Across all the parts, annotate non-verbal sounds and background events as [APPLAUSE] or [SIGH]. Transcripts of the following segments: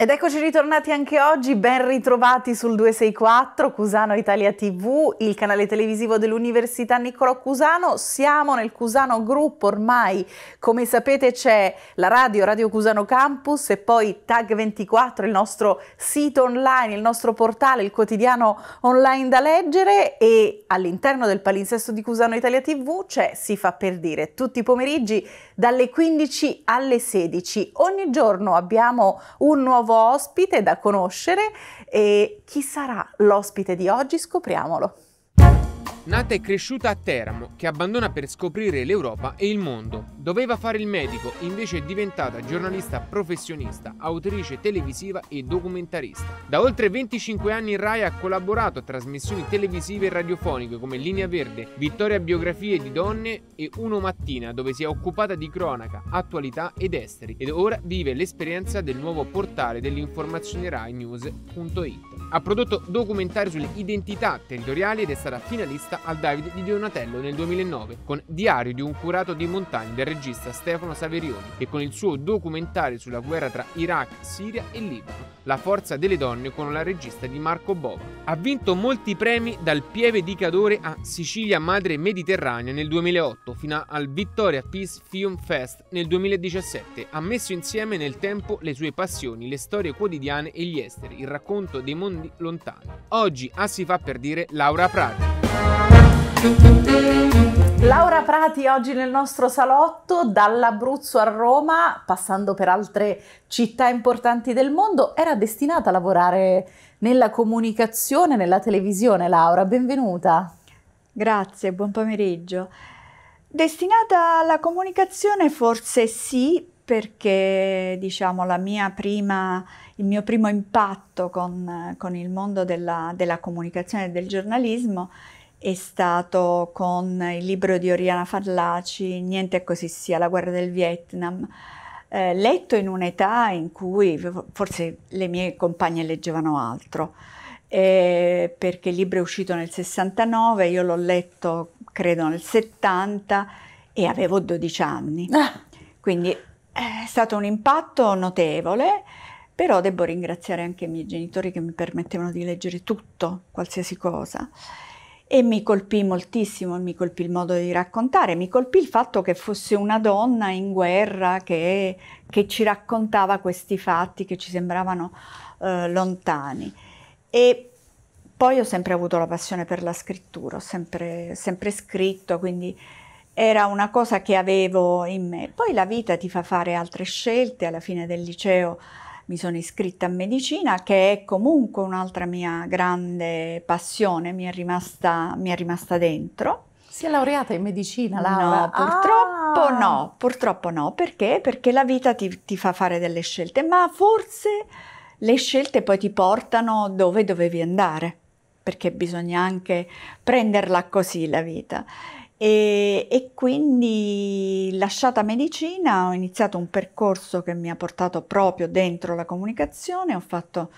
Ed eccoci ritornati anche oggi, ben ritrovati sul 264 Cusano Italia TV, il canale televisivo dell'Università Niccolò Cusano. Siamo nel Cusano Group, ormai come sapete c'è la radio, Radio Cusano Campus e poi Tag24, il nostro sito online, il nostro portale, il quotidiano online da leggere e all'interno del palinsesto di Cusano Italia TV c'è Si fa per dire, tutti i pomeriggi dalle 15 alle 16. Ogni giorno abbiamo un nuovo nuovo ospite da conoscere e chi sarà l'ospite di oggi? Scopriamolo. Nata e cresciuta a Teramo, che abbandona per scoprire l'Europa e il mondo. Doveva fare il medico, invece è diventata giornalista professionista, autrice televisiva e documentarista. Da oltre 25 anni Rai ha collaborato a trasmissioni televisive e radiofoniche come Linea Verde, Vittoria Biografie di Donne e Uno Mattina, dove si è occupata di cronaca, attualità ed esteri, ed ora vive l'esperienza del nuovo portale dell'informazione RaiNews.it. Ha prodotto documentari sulle identità territoriali ed è stata finalista al Davide di Donatello nel 2009 con Diario di un curato di montagna del regista Stefano Saverioni e con il suo documentario sulla guerra tra Iraq, Siria e Libano, La forza delle donne con la regista di Marco Bova. Ha vinto molti premi dal Pieve di Cadore a Sicilia Madre Mediterranea nel 2008 fino al Victoria Peace Film Fest nel 2017. Ha messo insieme nel tempo le sue passioni, le storie quotidiane e gli esteri, il racconto dei mondi lontani. Oggi a ah, Si fa per dire Laura Prati. Laura Prati oggi nel nostro salotto, dall'Abruzzo a Roma, passando per altre città importanti del mondo, era destinata a lavorare nella comunicazione, nella televisione. Laura, benvenuta. Grazie, buon pomeriggio. Destinata alla comunicazione forse sì, perché diciamo la mia prima, il mio primo impatto con, con il mondo della, della comunicazione e del giornalismo è stato con il libro di Oriana Fallaci, Niente così sia, la guerra del Vietnam, eh, letto in un'età in cui forse le mie compagne leggevano altro, eh, perché il libro è uscito nel 69, io l'ho letto credo nel 70 e avevo 12 anni. Ah. Quindi eh, è stato un impatto notevole, però devo ringraziare anche i miei genitori che mi permettevano di leggere tutto, qualsiasi cosa e mi colpì moltissimo, mi colpì il modo di raccontare, mi colpì il fatto che fosse una donna in guerra che, che ci raccontava questi fatti che ci sembravano eh, lontani. E poi ho sempre avuto la passione per la scrittura, ho sempre, sempre scritto, quindi era una cosa che avevo in me. Poi la vita ti fa fare altre scelte, alla fine del liceo mi sono iscritta a medicina, che è comunque un'altra mia grande passione, mi è rimasta, mi è rimasta dentro. Si è laureata in medicina, Laura? No, purtroppo ah. no, purtroppo no. Perché? Perché la vita ti, ti, fa fare delle scelte, ma forse le scelte poi ti portano dove dovevi andare, perché bisogna anche prenderla così la vita. E, e, quindi lasciata medicina ho iniziato un percorso che mi ha portato proprio dentro la comunicazione, ho fatto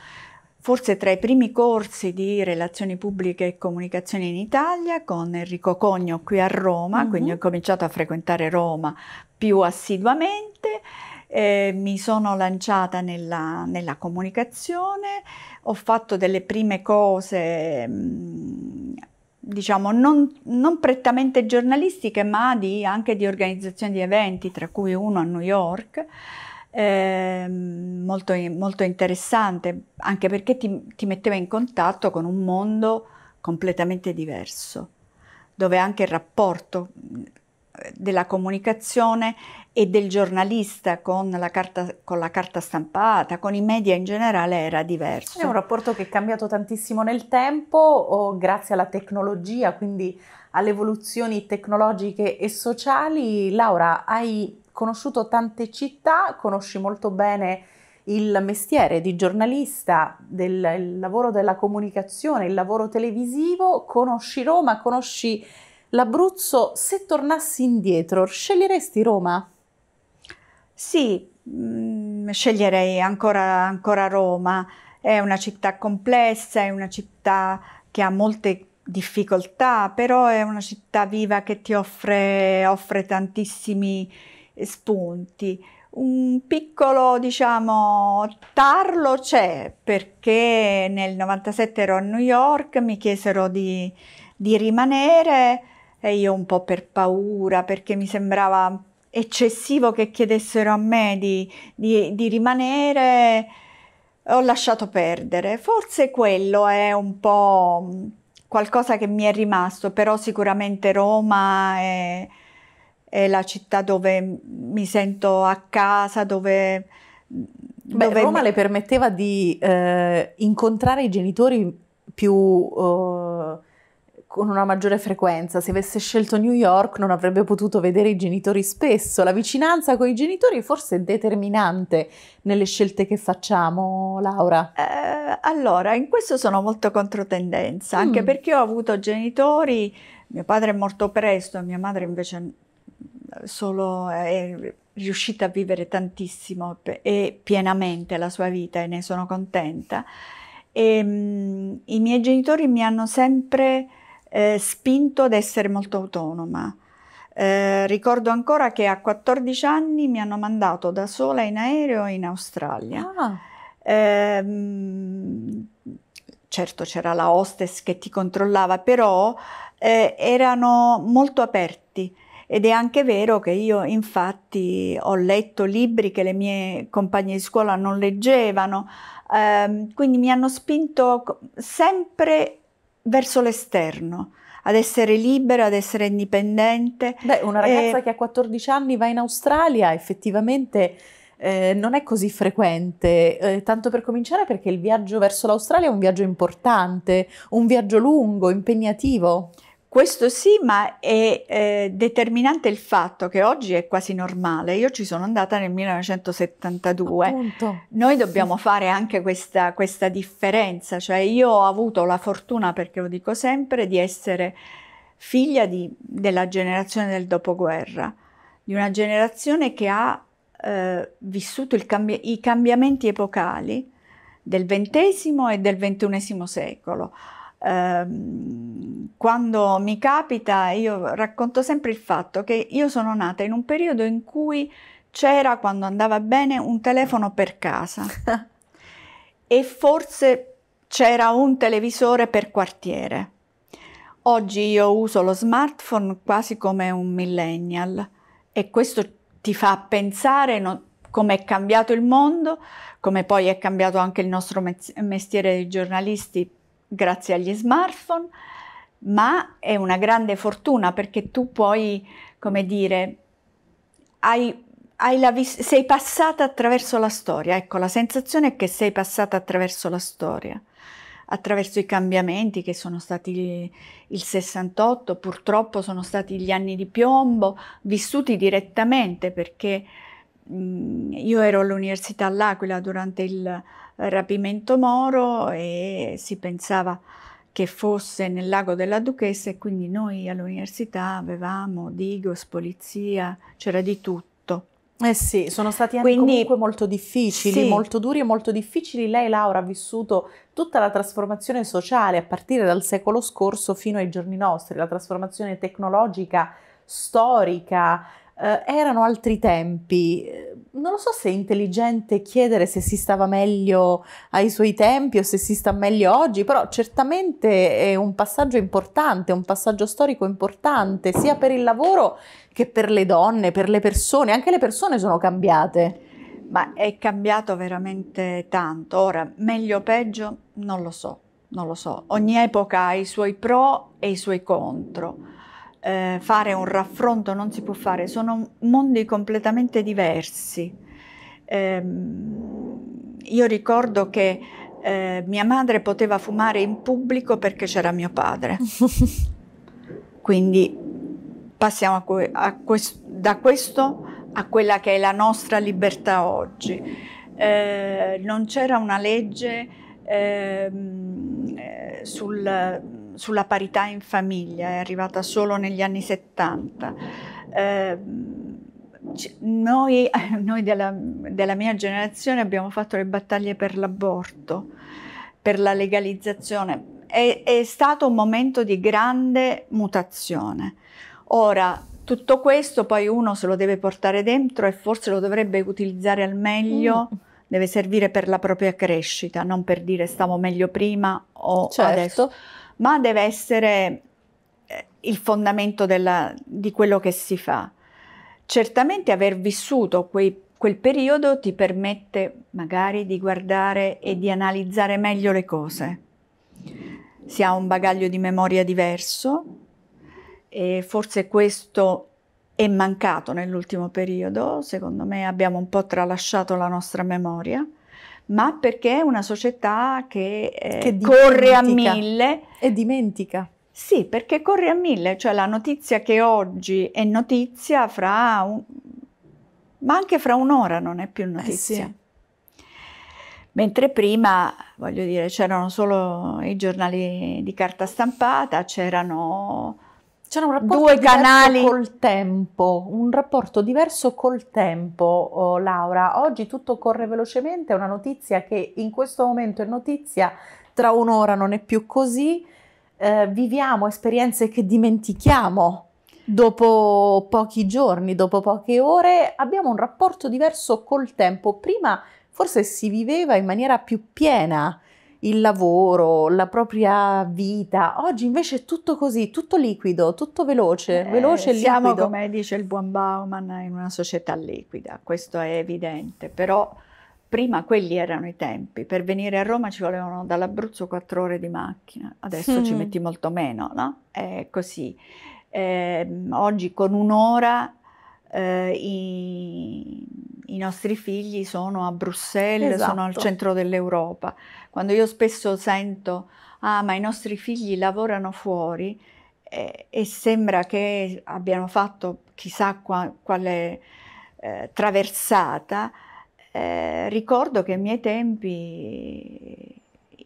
forse tra i primi corsi di relazioni pubbliche e comunicazione in Italia con Enrico Cogno qui a Roma, mm -hmm. quindi ho cominciato a frequentare Roma più assiduamente. Eh, mi sono lanciata nella, nella, comunicazione, ho fatto delle prime cose mh, mm, diciamo, non, non, prettamente giornalistiche, ma di, anche di organizzazione di eventi, tra cui uno a New York, eh, molto, molto, interessante, anche perché ti, ti metteva in contatto con un mondo completamente diverso, dove anche il rapporto della comunicazione e del giornalista con la, carta, con la, carta, stampata, con i media in generale era diverso. È un rapporto che è cambiato tantissimo nel tempo grazie alla tecnologia, quindi alle evoluzioni tecnologiche e sociali. Laura, hai conosciuto tante città, conosci molto bene il mestiere di giornalista, del lavoro della comunicazione, il lavoro televisivo, conosci Roma, conosci l'Abruzzo, se tornassi indietro, sceglieresti Roma? Sì, mh, mm, sceglierei ancora, ancora Roma. È una città complessa, è una città che ha molte difficoltà, però è una città viva che ti offre, offre tantissimi spunti. Un piccolo, diciamo, tarlo c'è perché nel 97 ero a New York, mi chiesero di, di rimanere e io un po' per paura perché mi sembrava eccessivo che chiedessero a me di, di, di rimanere, ho lasciato perdere. Forse quello è un po' mm, qualcosa che mi è rimasto, però sicuramente Roma è, è la città dove mi sento a casa, dove... Beh, dove Roma mi... le permetteva di eh, incontrare i genitori più... Uh con una maggiore frequenza. Se avesse scelto New York non avrebbe potuto vedere i genitori spesso. La vicinanza con i genitori è forse determinante nelle scelte che facciamo, Laura. Eh, allora, in questo sono molto controtendenza, mm. anche perché ho avuto genitori, mio padre è morto presto, mia madre invece mm, solo è riuscita a vivere tantissimo e pienamente la sua vita e ne sono contenta. E, ehm, mh, I miei genitori mi hanno sempre eh, spinto ad essere molto autonoma. Eh, ricordo ancora che a 14 anni mi hanno mandato da sola in aereo in Australia. Ah. Eh, certo c'era la hostess che ti controllava, però eh, erano molto aperti. Ed è anche vero che io infatti ho letto libri che le mie compagne di scuola non leggevano, ehm, quindi mi hanno spinto sempre verso l'esterno, ad essere libera, ad essere indipendente. Beh, una ragazza e... che a 14 anni va in Australia effettivamente eh, non è così frequente, eh, tanto per cominciare perché il viaggio verso l'Australia è un viaggio importante, un viaggio lungo, impegnativo. Questo sì, ma è eh, determinante il fatto che oggi è quasi normale. Io ci sono andata nel 1972. Appunto. Noi dobbiamo fare anche questa, questa differenza, cioè io ho avuto la fortuna, perché lo dico sempre, di essere figlia di, della generazione del dopoguerra, di una generazione che ha eh, vissuto cambi i cambiamenti epocali del XX e del XXI secolo Ehm, quando mi capita, io racconto sempre il fatto che io sono nata in un periodo in cui c'era, quando andava bene, un telefono per casa [LAUGHS] e forse c'era un televisore per quartiere. Oggi io uso lo smartphone quasi come un millennial e questo ti fa pensare no, come è cambiato il mondo, come poi è cambiato anche il nostro mestiere di giornalisti grazie agli smartphone, ma è una grande fortuna perché tu puoi, come dire, hai, hai vis- sei passata attraverso la storia, ecco, la sensazione è che sei passata attraverso la storia attraverso i cambiamenti che sono stati il 68, purtroppo sono stati gli anni di piombo, vissuti direttamente perché mh, mm, io ero all'Università all'Aquila durante il rapimento moro e si pensava che fosse nel lago della Duchessa e quindi noi all'università avevamo Digos, polizia, c'era di tutto. Eh sì, sono stati anche Quindi, comunque molto difficili, sì. molto duri e molto difficili. Lei, Laura, ha vissuto tutta la trasformazione sociale a partire dal secolo scorso fino ai giorni nostri, la trasformazione tecnologica, storica, eh, erano altri tempi non lo so se è intelligente chiedere se si stava meglio ai suoi tempi o se si sta meglio oggi, però certamente è un passaggio importante, un passaggio storico importante, sia per il lavoro che per le donne, per le persone, anche le persone sono cambiate. Ma è cambiato veramente tanto, ora meglio o peggio non lo so, non lo so, ogni epoca ha i suoi pro e i suoi contro eh, fare un raffronto, non si può fare, sono mondi completamente diversi. Eh, io ricordo che eh, mia madre poteva fumare in pubblico perché c'era mio padre. [LAUGHS] Quindi passiamo a que a quest da questo a quella che è la nostra libertà oggi. Eh, non c'era una legge ehm, eh, sul sulla parità in famiglia, è arrivata solo negli anni 70. Eh, noi, [LAUGHS] noi della, della, mia generazione abbiamo fatto le battaglie per l'aborto, per la legalizzazione. È, è stato un momento di grande mutazione. Ora, tutto questo poi uno se lo deve portare dentro e forse lo dovrebbe utilizzare al meglio, mm. deve servire per la propria crescita, non per dire stavo meglio prima o certo. adesso ma deve essere eh, il fondamento della, di quello che si fa. Certamente aver vissuto quei, quel periodo ti permette magari di guardare e di analizzare meglio le cose. Si ha un bagaglio di memoria diverso e forse questo è mancato nell'ultimo periodo, secondo me abbiamo un po' tralasciato la nostra memoria ma perché è una società che, eh, che corre a mille. E dimentica. Sì, perché corre a mille, cioè la notizia che oggi è notizia fra un... ma anche fra un'ora non è più notizia. Eh sì. Mentre prima, voglio dire, c'erano solo i giornali di carta stampata, c'erano c'era un rapporto due canali col tempo, un rapporto diverso col tempo, oh, Laura. Oggi tutto corre velocemente, è una notizia che in questo momento è notizia, tra un'ora non è più così. Eh, viviamo esperienze che dimentichiamo dopo pochi giorni, dopo poche ore, abbiamo un rapporto diverso col tempo. Prima forse si viveva in maniera più piena il lavoro, la propria vita. Oggi invece è tutto così, tutto liquido, tutto veloce, eh, veloce e siamo, liquido. Siamo, come dice il buon Bauman, in una società liquida, questo è evidente, però prima quelli erano i tempi, per venire a Roma ci volevano dall'Abruzzo quattro ore di macchina, adesso mm. ci metti molto meno, no? È così. Eh, oggi con un'ora eh, i, i, nostri figli sono a Bruxelles, esatto. sono al esatto. centro dell'Europa. Quando io spesso sento, ah ma i nostri figli lavorano fuori eh, e sembra che abbiano fatto chissà qua, quale eh, traversata, eh, ricordo che ai miei tempi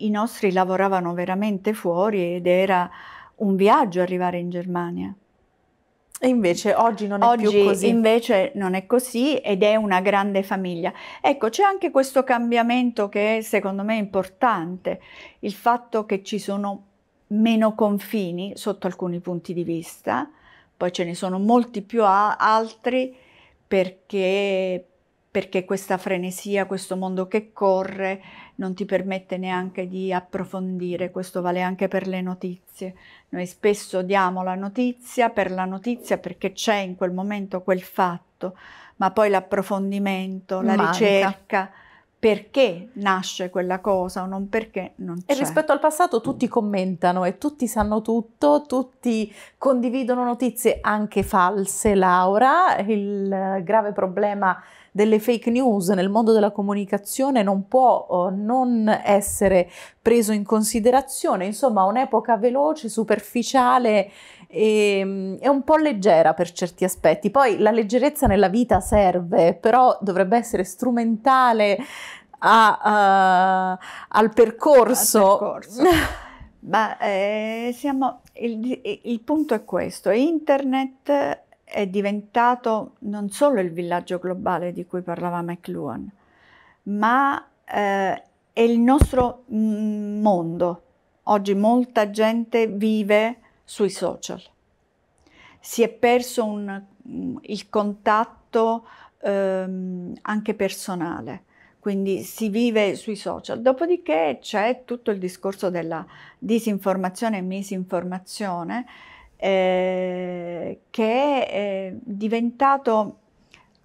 i nostri lavoravano veramente fuori ed era un viaggio arrivare in Germania. E invece oggi non è oggi più così. invece non è così ed è una grande famiglia. Ecco, c'è anche questo cambiamento che secondo me è importante, il fatto che ci sono meno confini sotto alcuni punti di vista, poi ce ne sono molti più altri perché perché questa frenesia, questo mondo che corre, non ti permette neanche di approfondire, questo vale anche per le notizie. Noi spesso diamo la notizia per la notizia perché c'è in quel momento quel fatto, ma poi l'approfondimento, la Manca. ricerca, perché nasce quella cosa o non perché non c'è. E rispetto al passato tutti commentano e tutti sanno tutto, tutti condividono notizie anche false, Laura, il grave problema è delle fake news nel mondo della comunicazione non può eh, non essere preso in considerazione, insomma un'epoca veloce, superficiale e, ehm, e, un po' leggera per certi aspetti. Poi la leggerezza nella vita serve, però dovrebbe essere strumentale a, uh, al percorso. Al percorso. Ma eh, siamo, il, il, punto è questo, internet è diventato non solo il villaggio globale di cui parlava McLuhan, ma eh, è il nostro mm, mondo. Oggi molta gente vive sui social. Si è perso un, mm, il contatto ehm, anche personale, quindi si vive sui social. Dopodiché c'è tutto il discorso della disinformazione e misinformazione eh, che è eh, diventato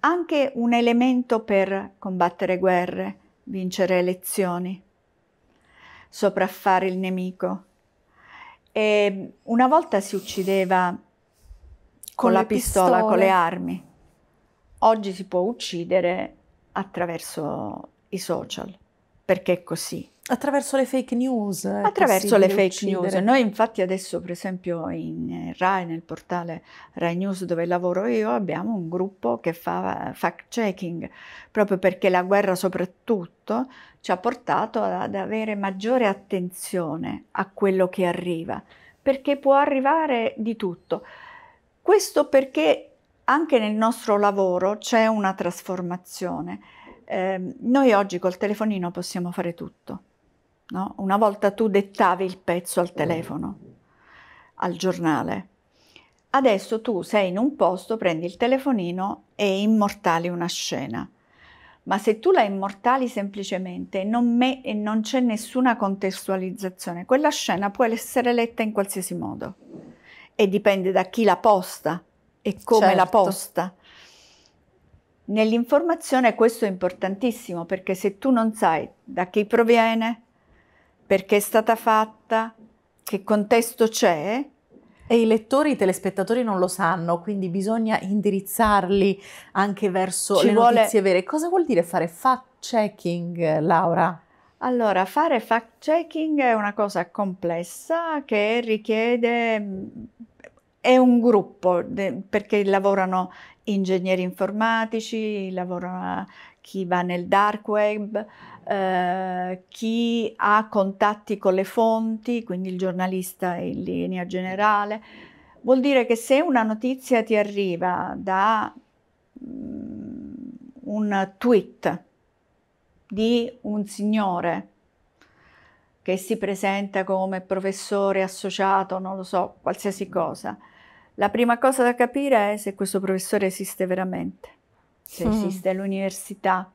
anche un elemento per combattere guerre, vincere elezioni, sopraffare il nemico. E una volta si uccideva con, con la pistola, pistole. con le armi. Oggi si può uccidere attraverso i social perché è così. Attraverso le fake news. Attraverso le fake uccidere. news. Noi infatti adesso per esempio in RAI, nel portale RAI News dove lavoro io, abbiamo un gruppo che fa fact checking, proprio perché la guerra soprattutto ci ha portato ad avere maggiore attenzione a quello che arriva, perché può arrivare di tutto. Questo perché anche nel nostro lavoro c'è una trasformazione Ehm, noi oggi col telefonino possiamo fare tutto. No? Una volta tu dettavi il pezzo al telefono, al giornale. Adesso tu sei in un posto, prendi il telefonino e immortali una scena. Ma se tu la immortali semplicemente non me, e non c'è nessuna contestualizzazione, quella scena può essere letta in qualsiasi modo e dipende da chi la posta e come certo. la posta. Nell'informazione questo è importantissimo perché se tu non sai da chi proviene, perché è stata fatta, che contesto c'è, e i lettori, i telespettatori non lo sanno, quindi bisogna indirizzarli anche verso Ci le vuole... notizie vere. Cosa vuol dire fare fact-checking, Laura? Allora, fare fact-checking è una cosa complessa che richiede mm, è un gruppo perché lavorano ingegneri informatici, lavora chi va nel dark web, eh, chi ha contatti con le fonti, quindi il giornalista in linea generale. Vuol dire che se una notizia ti arriva da um, un tweet di un signore che si presenta come professore associato, non lo so, qualsiasi cosa, la prima cosa da capire è se questo professore esiste veramente, se mm. esiste all'università.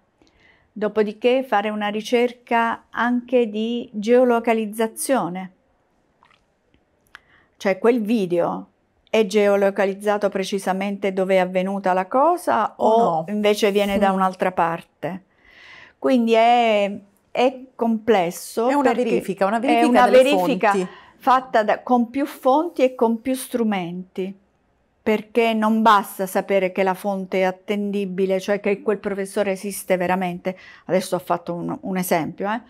Dopodiché fare una ricerca anche di geolocalizzazione. Cioè quel video è geolocalizzato precisamente dove è avvenuta la cosa o, no. invece viene mm. da un'altra parte. Quindi è, è complesso. È una verifica, una verifica. È una verifica fonti fatta da, con più fonti e con più strumenti, perché non basta sapere che la fonte è attendibile, cioè che quel professore esiste veramente, adesso ho fatto un, un esempio, eh?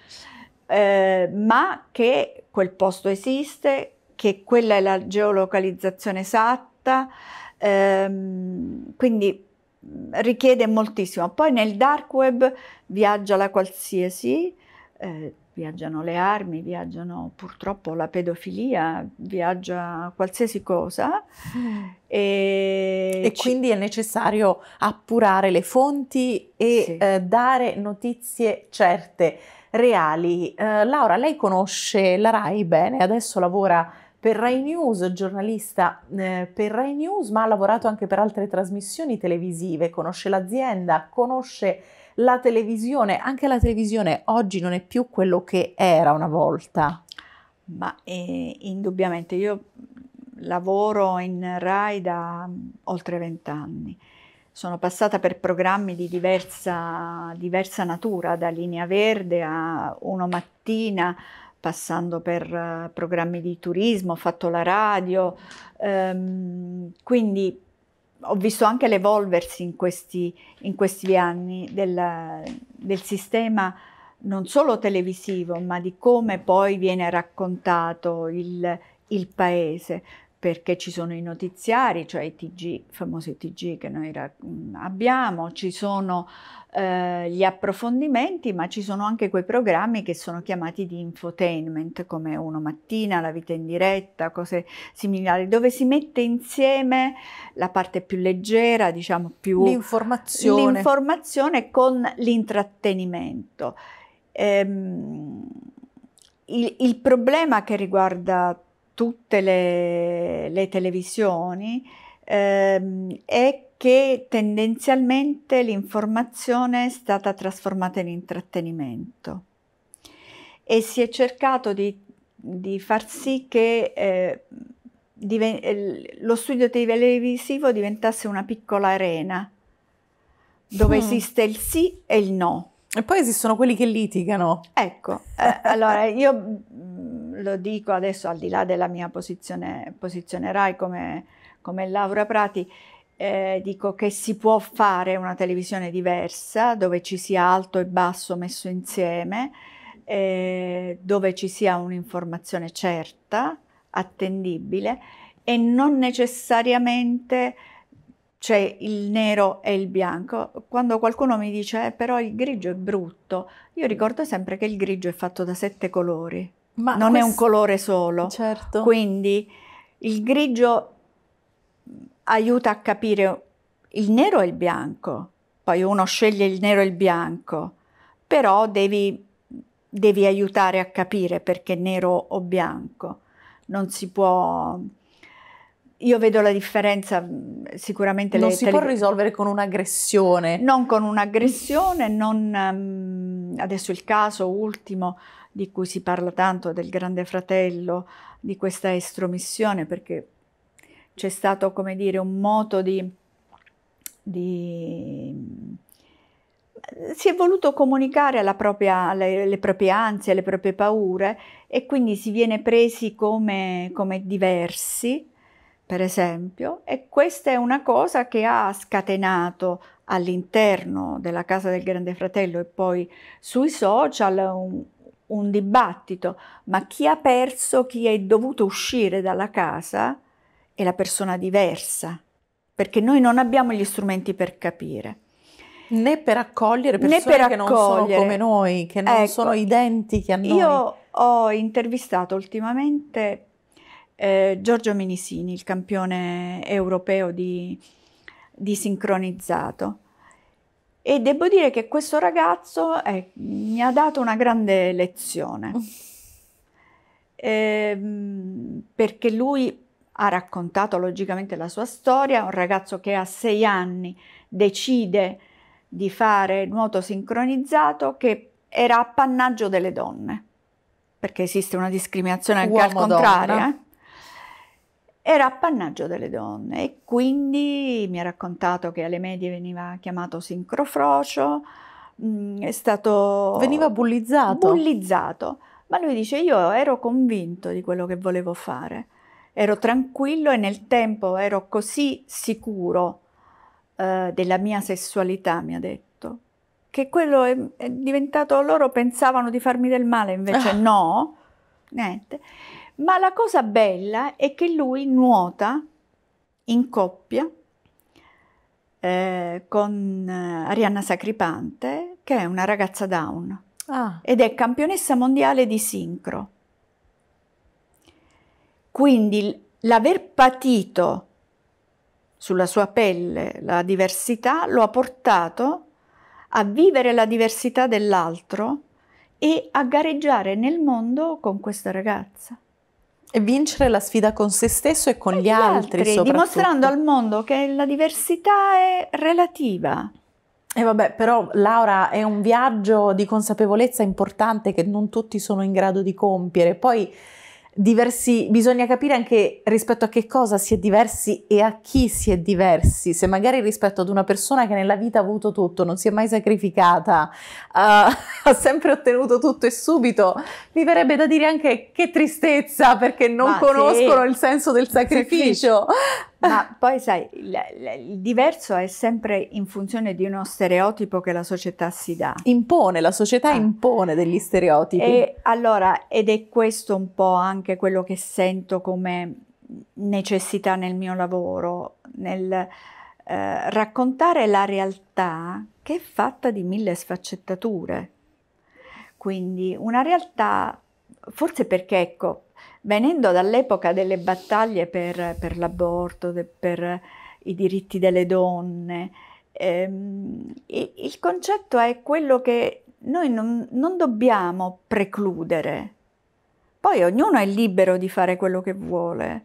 Eh, ma che quel posto esiste, che quella è la geolocalizzazione esatta, ehm, quindi richiede moltissimo. Poi nel dark web viaggia la qualsiasi, eh, viaggiano le armi, viaggiano purtroppo la pedofilia, viaggia qualsiasi cosa. E, e ci... quindi è necessario appurare le fonti e sì. eh, dare notizie certe, reali. Eh, Laura, lei conosce la RAI bene, adesso lavora per Rai News, giornalista eh, per Rai News, ma ha lavorato anche per altre trasmissioni televisive, conosce l'azienda, conosce la televisione, anche la televisione oggi non è più quello che era una volta. Ma eh, indubbiamente io lavoro in RAI da mm, oltre vent'anni. Sono passata per programmi di diversa, diversa, natura, da Linea Verde a Uno Mattina, passando per eh, programmi di turismo, ho fatto la radio, ehm, quindi ho visto anche l'evolversi in questi, in questi anni del, del, sistema non solo televisivo, ma di come poi viene raccontato il, il paese perché ci sono i notiziari, cioè i TG, i famosi TG che noi abbiamo, ci sono eh, gli approfondimenti, ma ci sono anche quei programmi che sono chiamati di infotainment, come Uno Mattina, La Vita in Diretta, cose similari, dove si mette insieme la parte più leggera, diciamo più... L'informazione. L'informazione con l'intrattenimento. Ehm, il, il problema che riguarda tutte le, le televisioni ehm, è che tendenzialmente l'informazione è stata trasformata in intrattenimento e si è cercato di, di far sì che eh, eh, lo studio televisivo diventasse una piccola arena dove mm. esiste il sì e il no. E poi esistono quelli che litigano. Ecco, eh, allora io lo dico adesso al di là della mia posizione, posizione RAI come, come Laura Prati, eh, dico che si può fare una televisione diversa dove ci sia alto e basso messo insieme, eh, dove ci sia un'informazione certa, attendibile e non necessariamente c'è il nero e il bianco. Quando qualcuno mi dice eh, però il grigio è brutto, io ricordo sempre che il grigio è fatto da sette colori ma non questo... è un colore solo. Certo. Quindi il grigio aiuta a capire il nero e il bianco. Poi uno sceglie il nero e il bianco, però devi, devi aiutare a capire perché nero o bianco. Non si può... Io vedo la differenza mm, sicuramente... Non si tele... può risolvere con un'aggressione. Non con un'aggressione, non... Um, adesso il caso ultimo di cui si parla tanto del grande fratello, di questa estromissione, perché c'è stato, come dire, un moto di, di... si è voluto comunicare propria, alle, alle, proprie ansie, le proprie paure e quindi si viene presi come, come diversi, per esempio, e questa è una cosa che ha scatenato all'interno della casa del Grande Fratello e poi sui social un, un dibattito, ma chi ha perso, chi è dovuto uscire dalla casa è la persona diversa, perché noi non abbiamo gli strumenti per capire. Né per accogliere persone per accogliere. che non sono come noi, che non ecco, sono identiche a noi. Io ho intervistato ultimamente eh, Giorgio Minisini, il campione europeo di disincronizzato. E devo dire che questo ragazzo eh, mi ha dato una grande lezione, eh, perché lui ha raccontato logicamente la sua storia, un ragazzo che a sei anni decide di fare nuoto sincronizzato che era appannaggio delle donne, perché esiste una discriminazione anche Uomo al contrario. Eh? era appannaggio delle donne e quindi mi ha raccontato che alle medie veniva chiamato sincrofrocio, mm, è stato... Veniva bullizzato. Bullizzato. Ma lui dice io ero convinto di quello che volevo fare, ero tranquillo e nel tempo ero così sicuro eh, della mia sessualità, mi ha detto, che quello è, è diventato, loro pensavano di farmi del male, invece [LAUGHS] no, niente. Ma la cosa bella è che lui nuota in coppia eh, con eh, Arianna Sacripante, che è una ragazza down ah. ed è campionessa mondiale di sincro. Quindi l'aver patito sulla sua pelle la diversità lo ha portato a vivere la diversità dell'altro e a gareggiare nel mondo con questa ragazza. E vincere la sfida con se stesso e con e gli, gli, altri, altri dimostrando al mondo che la diversità è relativa. E vabbè, però Laura è un viaggio di consapevolezza importante che non tutti sono in grado di compiere. Poi diversi, bisogna capire anche rispetto a che cosa si è diversi e a chi si è diversi. Se magari rispetto ad una persona che nella vita ha avuto tutto, non si è mai sacrificata, uh, [LAUGHS] ha sempre ottenuto tutto e subito, mi verrebbe da dire anche che tristezza perché non Ma conoscono sì. il senso del sacrificio. sacrificio. Ma poi sai, il, il, diverso è sempre in funzione di uno stereotipo che la società si dà. Impone, la società ah. impone degli stereotipi. E allora, ed è questo un po' anche quello che sento come necessità nel mio lavoro, nel eh, raccontare la realtà che è fatta di mille sfaccettature. Quindi una realtà, forse perché ecco, venendo dall'epoca delle battaglie per, per l'aborto, per i diritti delle donne, ehm, il concetto è quello che noi non, non dobbiamo precludere. Poi ognuno è libero di fare quello che vuole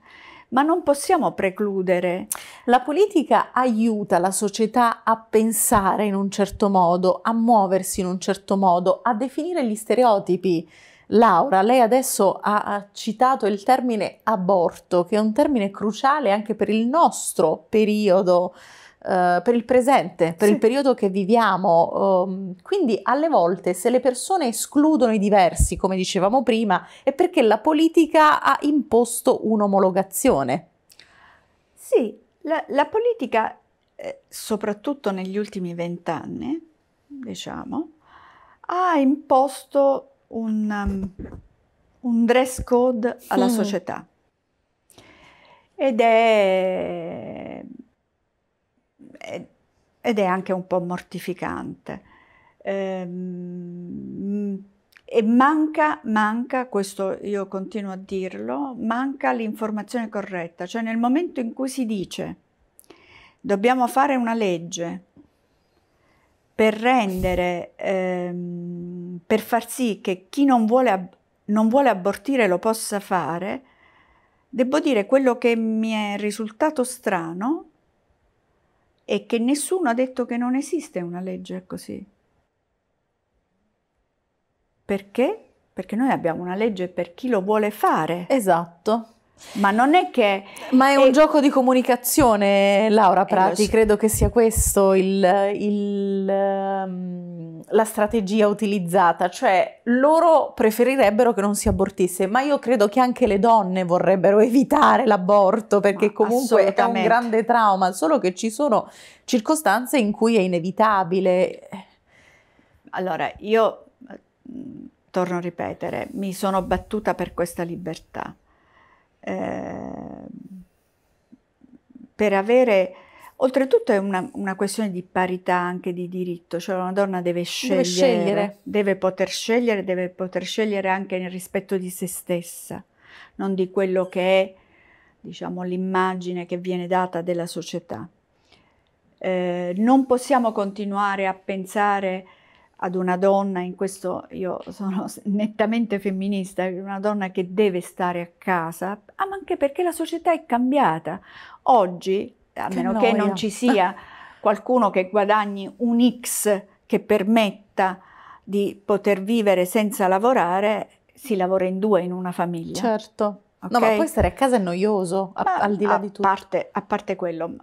ma non possiamo precludere. La politica aiuta la società a pensare in un certo modo, a muoversi in un certo modo, a definire gli stereotipi. Laura, lei adesso ha citato il termine aborto, che è un termine cruciale anche per il nostro periodo, eh, per il presente, per sì. il periodo che viviamo. Um, quindi alle volte se le persone escludono i diversi, come dicevamo prima, è perché la politica ha imposto un'omologazione. Sì, la, la politica, eh, soprattutto negli ultimi vent'anni, diciamo, ha imposto un, um, un dress code alla sì. Mm. società. Ed è, ed è, anche un po' mortificante. Ehm, e manca, manca, questo io continuo a dirlo, manca l'informazione corretta, cioè nel momento in cui si dice dobbiamo fare una legge per rendere ehm, per far sì che chi non vuole, non vuole abortire lo possa fare, devo dire quello che mi è risultato strano è che nessuno ha detto che non esiste una legge così. Perché? Perché noi abbiamo una legge per chi lo vuole fare. Esatto. Ma non è che... Ma è un gioco di comunicazione, Laura eh, Prati, so. credo che sia questo il, il, ehm, la strategia utilizzata, cioè loro preferirebbero che non si abortisse, ma io credo che anche le donne vorrebbero evitare l'aborto perché ma comunque è un grande trauma, solo che ci sono circostanze in cui è inevitabile. Allora, io eh, torno a ripetere, mi sono battuta per questa libertà Ehm, per avere... Oltretutto è una, una, questione di parità anche di diritto, cioè una donna deve scegliere, deve scegliere, deve poter scegliere, deve poter scegliere anche nel rispetto di se stessa, non di quello che è diciamo, l'immagine che viene data della società. Eh, non possiamo continuare a pensare ad una donna, in questo io sono [LAUGHS] nettamente femminista, una donna che deve stare a casa, ah, ma anche perché la società è cambiata. Oggi, a che meno noia. che non ci sia [LAUGHS] qualcuno che guadagni un X che permetta di poter vivere senza lavorare, si lavora in due in una famiglia. Certo. Okay? No, ma poi stare a casa è noioso, a, al di là di tutto. Parte, a parte quello,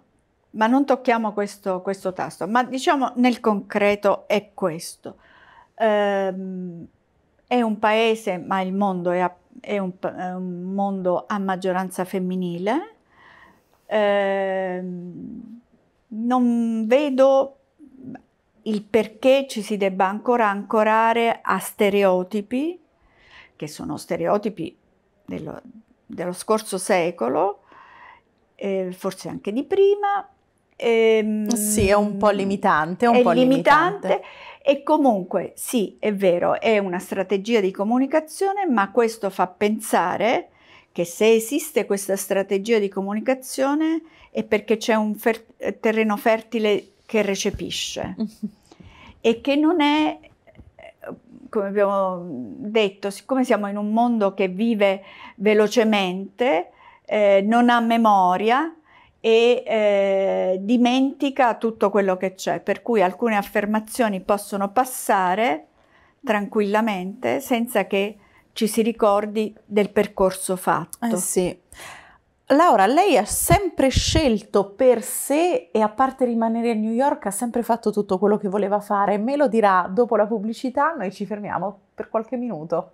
ma non tocchiamo questo, questo tasto, ma diciamo nel concreto è questo. Ehm, è un paese, ma il mondo è, a, è, un, è un, mondo a maggioranza femminile. Ehm, non vedo il perché ci si debba ancora ancorare a stereotipi, che sono stereotipi dello, dello scorso secolo, eh, forse anche di prima, Ehm, sì, è un po' limitante. Un è po limitante. limitante. E comunque, sì, è vero, è una strategia di comunicazione, ma questo fa pensare che se esiste questa strategia di comunicazione è perché c'è un fer- terreno fertile che recepisce [LAUGHS] e che non è, come abbiamo detto, siccome siamo in un mondo che vive velocemente, eh, non ha memoria, e eh, dimentica tutto quello che c'è, per cui alcune affermazioni possono passare tranquillamente senza che ci si ricordi del percorso fatto. Eh sì. Laura, lei ha sempre scelto per sé e a parte rimanere a New York ha sempre fatto tutto quello che voleva fare, me lo dirà dopo la pubblicità, noi ci fermiamo per qualche minuto.